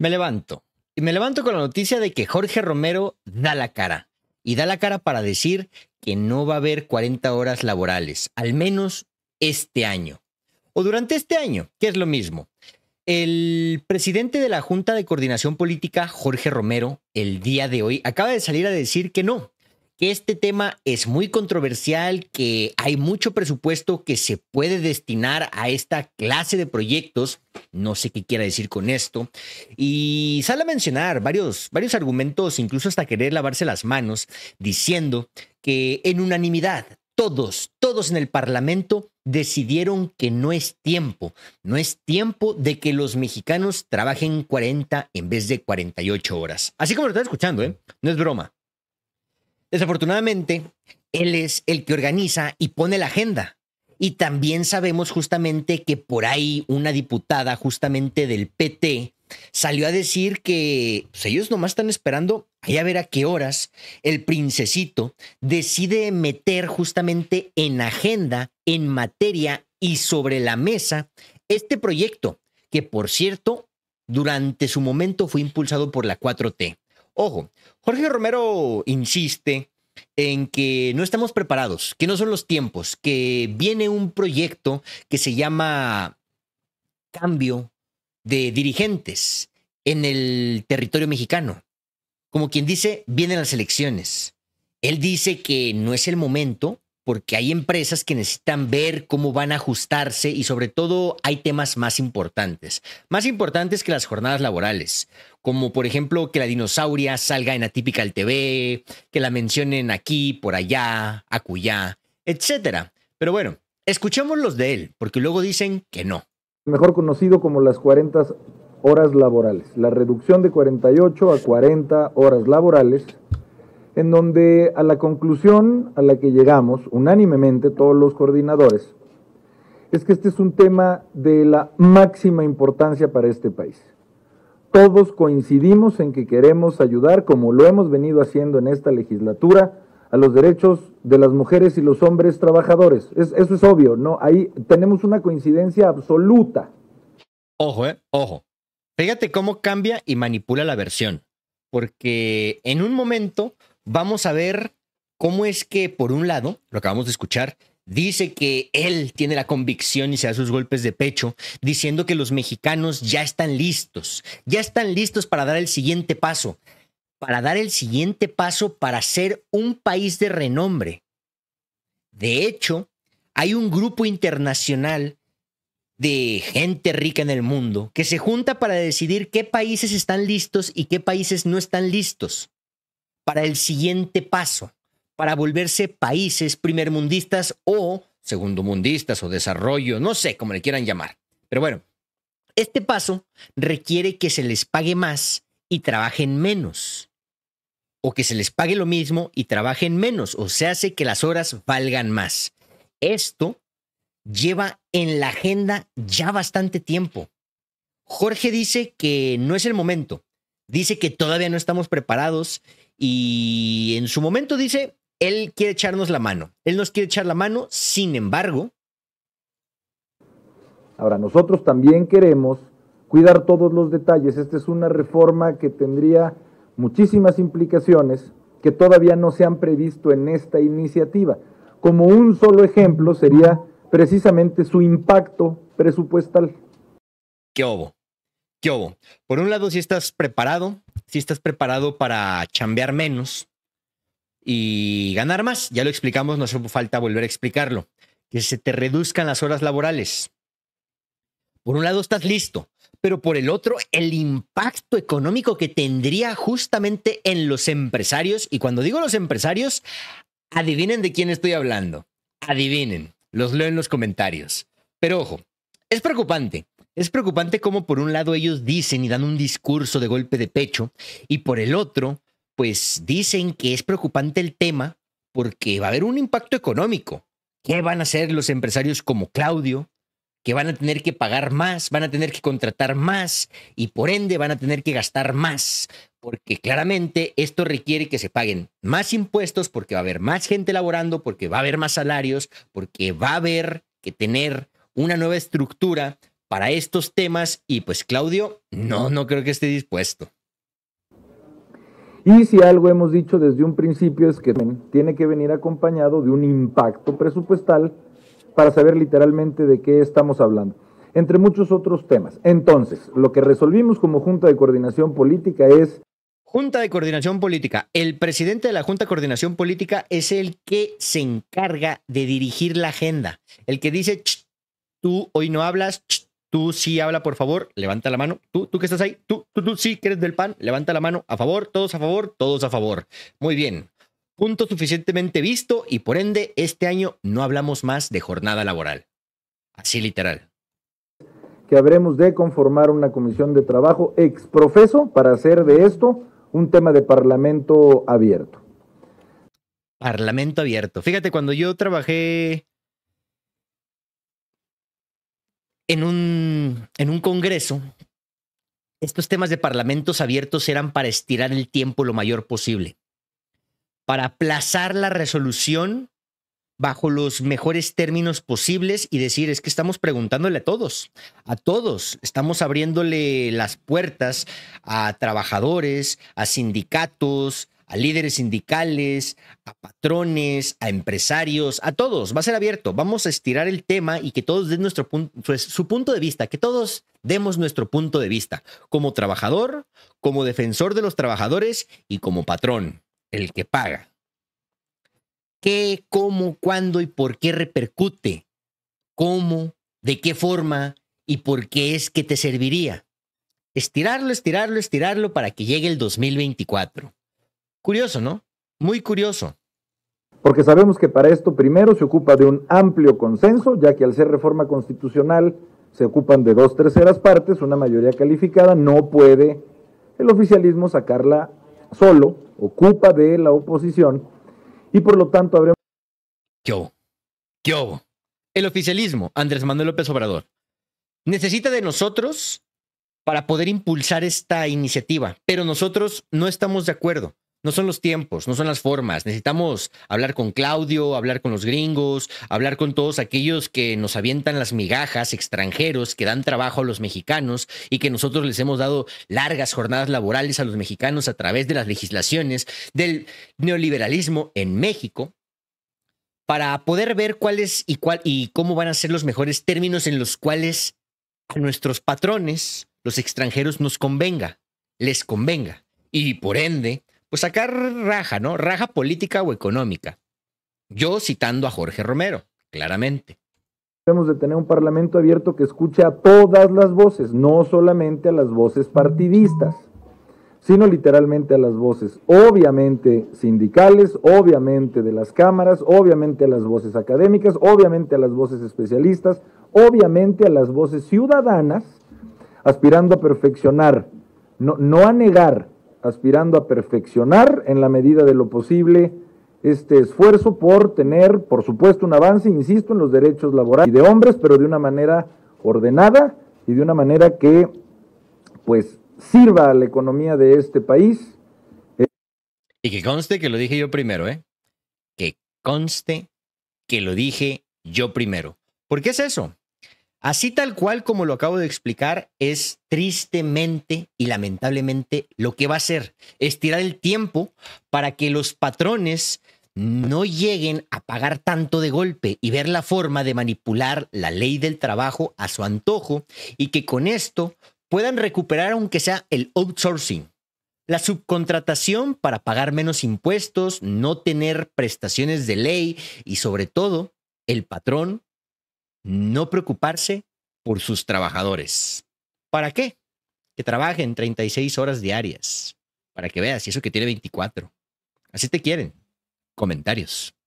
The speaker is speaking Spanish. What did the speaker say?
Me levanto. Y me levanto con la noticia de que Jorge Romero da la cara. Y da la cara para decir que no va a haber 40 horas laborales, al menos este año. O durante este año, que es lo mismo. El presidente de la Junta de Coordinación Política, Jorge Romero, el día de hoy acaba de salir a decir que no, que este tema es muy controversial, que hay mucho presupuesto que se puede destinar a esta clase de proyectos. No sé qué quiera decir con esto. Y sale a mencionar varios, varios argumentos, incluso hasta querer lavarse las manos, diciendo que en unanimidad todos, todos en el Parlamento decidieron que no es tiempo, no es tiempo de que los mexicanos trabajen 40 en vez de 48 horas. Así como lo están escuchando, ¿eh? No es broma. Desafortunadamente, él es el que organiza y pone la agenda. Y también sabemos justamente que por ahí una diputada justamente del PT salió a decir que pues, ellos nomás están esperando a ver a qué horas el princesito decide meter justamente en agenda, en materia y sobre la mesa este proyecto, que por cierto, durante su momento fue impulsado por la 4T. Ojo, Jorge Romero insiste en que no estamos preparados, que no son los tiempos, que viene un proyecto que se llama cambio de dirigentes en el territorio mexicano. Como quien dice, vienen las elecciones. Él dice que no es el momento, porque hay empresas que necesitan ver cómo van a ajustarse y sobre todo hay temas más importantes, más importantes que las jornadas laborales, como por ejemplo que la dinosauria salga en Atípica al TV, que la mencionen aquí, por allá, acullá, etc. Pero bueno, escuchemos los de él, porque luego dicen que no. Mejor conocido como las 40 horas laborales, la reducción de 48 a 40 horas laborales en donde a la conclusión a la que llegamos unánimemente todos los coordinadores es que este es un tema de la máxima importancia para este país. Todos coincidimos en que queremos ayudar, como lo hemos venido haciendo en esta legislatura, a los derechos de las mujeres y los hombres trabajadores. eso es obvio, ¿no? Ahí tenemos una coincidencia absoluta. Ojo, eh, ojo. Fíjate cómo cambia y manipula la versión. Porque en un momento vamos a ver cómo es que, por un lado, lo acabamos de escuchar, dice que él tiene la convicción y se da sus golpes de pecho, diciendo que los mexicanos ya están listos, ya están listos para dar el siguiente paso, para dar el siguiente paso para ser un país de renombre. De hecho, hay un grupo internacional de gente rica en el mundo que se junta para decidir qué países están listos y qué países no están listos para el siguiente paso, para volverse países primermundistas o segundomundistas o desarrollo, no sé cómo le quieran llamar. Pero bueno, este paso requiere que se les pague más y trabajen menos. O que se les pague lo mismo y trabajen menos, o se hace que las horas valgan más. Esto lleva en la agenda ya bastante tiempo. Jorge dice que no es el momento, dice que todavía no estamos preparados y en su momento dice, él quiere echarnos la mano. Él nos quiere echar la mano, sin embargo. Ahora, nosotros también queremos cuidar todos los detalles. Esta es una reforma que tendría muchísimas implicaciones que todavía no se han previsto en esta iniciativa. Como un solo ejemplo sería precisamente su impacto presupuestal. ¿Qué hubo? ¿Qué Por un lado, si estás preparado, si estás preparado para chambear menos y ganar más, ya lo explicamos, no hace falta volver a explicarlo, que se te reduzcan las horas laborales. Por un lado, estás listo, pero por el otro, el impacto económico que tendría justamente en los empresarios, y cuando digo los empresarios, adivinen de quién estoy hablando, adivinen, los leo en los comentarios. Pero ojo, es preocupante es preocupante cómo por un lado ellos dicen y dan un discurso de golpe de pecho y por el otro, pues dicen que es preocupante el tema porque va a haber un impacto económico. ¿Qué van a hacer los empresarios como Claudio? Que van a tener que pagar más, van a tener que contratar más y por ende van a tener que gastar más, porque claramente esto requiere que se paguen más impuestos porque va a haber más gente laborando, porque va a haber más salarios, porque va a haber que tener una nueva estructura para estos temas y pues Claudio, no, no creo que esté dispuesto. Y si algo hemos dicho desde un principio es que tiene que venir acompañado de un impacto presupuestal para saber literalmente de qué estamos hablando, entre muchos otros temas. Entonces, lo que resolvimos como Junta de Coordinación Política es... Junta de Coordinación Política. El presidente de la Junta de Coordinación Política es el que se encarga de dirigir la agenda, el que dice, tú hoy no hablas, Tú sí habla, por favor, levanta la mano. Tú, tú que estás ahí, tú, tú, tú sí que eres del PAN, levanta la mano. A favor, todos a favor, todos a favor. Muy bien. Punto suficientemente visto y por ende, este año no hablamos más de jornada laboral. Así literal. Que habremos de conformar una comisión de trabajo ex profeso para hacer de esto un tema de parlamento abierto. Parlamento abierto. Fíjate, cuando yo trabajé en un, congreso, estos temas de parlamentos abiertos eran para estirar el tiempo lo mayor posible, para aplazar la resolución bajo los mejores términos posibles y decir, es que estamos preguntándole a todos, a todos, estamos abriéndole las puertas a trabajadores, a sindicatos, a líderes sindicales, a patrones, a empresarios, a todos. Va a ser abierto. Vamos a estirar el tema y que todos den nuestro pues, su punto de vista, que todos demos nuestro punto de vista como trabajador, como defensor de los trabajadores y como patrón, el que paga. ¿Qué, cómo, cuándo y por qué repercute? ¿Cómo? ¿De qué forma? ¿Y por qué es que te serviría? Estirarlo, estirarlo, estirarlo para que llegue el 2024. Curioso, ¿no? Muy curioso. Porque sabemos que para esto primero se ocupa de un amplio consenso, ya que al ser reforma constitucional se ocupan de dos terceras partes, una mayoría calificada, no puede el oficialismo sacarla solo, ocupa de la oposición y por lo tanto habremos... yo hubo? El oficialismo, Andrés Manuel López Obrador, necesita de nosotros para poder impulsar esta iniciativa, pero nosotros no estamos de acuerdo. No son los tiempos, no son las formas. Necesitamos hablar con Claudio, hablar con los gringos, hablar con todos aquellos que nos avientan las migajas, extranjeros, que dan trabajo a los mexicanos y que nosotros les hemos dado largas jornadas laborales a los mexicanos a través de las legislaciones del neoliberalismo en México para poder ver cuáles y cuál y cómo van a ser los mejores términos en los cuales a nuestros patrones, los extranjeros, nos convenga, les convenga. Y por ende, pues sacar raja, ¿no? Raja política o económica. Yo citando a Jorge Romero, claramente. Debemos de tener un parlamento abierto que escuche a todas las voces, no solamente a las voces partidistas, sino literalmente a las voces, obviamente sindicales, obviamente de las cámaras, obviamente a las voces académicas, obviamente a las voces especialistas, obviamente a las voces ciudadanas, aspirando a perfeccionar, no, no a negar, aspirando a perfeccionar en la medida de lo posible este esfuerzo por tener, por supuesto, un avance, insisto, en los derechos laborales y de hombres, pero de una manera ordenada y de una manera que, pues, sirva a la economía de este país. Y que conste que lo dije yo primero, ¿eh? Que conste que lo dije yo primero. ¿Por qué es eso? Así tal cual como lo acabo de explicar, es tristemente y lamentablemente lo que va a hacer es tirar el tiempo para que los patrones no lleguen a pagar tanto de golpe y ver la forma de manipular la ley del trabajo a su antojo y que con esto puedan recuperar aunque sea el outsourcing, la subcontratación para pagar menos impuestos, no tener prestaciones de ley y sobre todo el patrón no preocuparse por sus trabajadores. ¿Para qué? Que trabajen 36 horas diarias. Para que veas, y eso que tiene 24. Así te quieren. Comentarios.